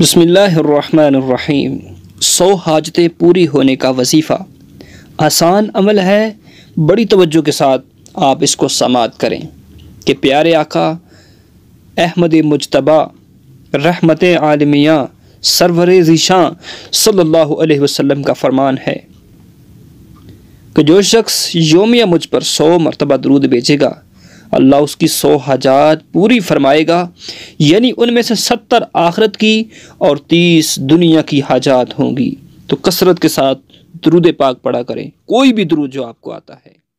بسم اللہ الرحمن الرحیم سو حاجتیں پوری ہونے کا وظیفہ آسان عمل ہے بڑی توجہ کے ساتھ آپ اس کو سماعت کریں کہ پیارے آقا احمد مجتبہ رحمت عالمیاں سرور ذیشاں صلی اللہ علیہ وسلم کا فرمان ہے کہ جو شخص یومیہ مجھ پر سو مرتبہ درود بھیجے گا अल्लाह उसकी सौ हजात पूरी फरमाएगा यानी उनमें से सत्तर आखरत की और तीस दुनिया की हाजात होंगी तो कसरत के साथ दरूद पाक पड़ा करें कोई भी दरूद जो आपको आता है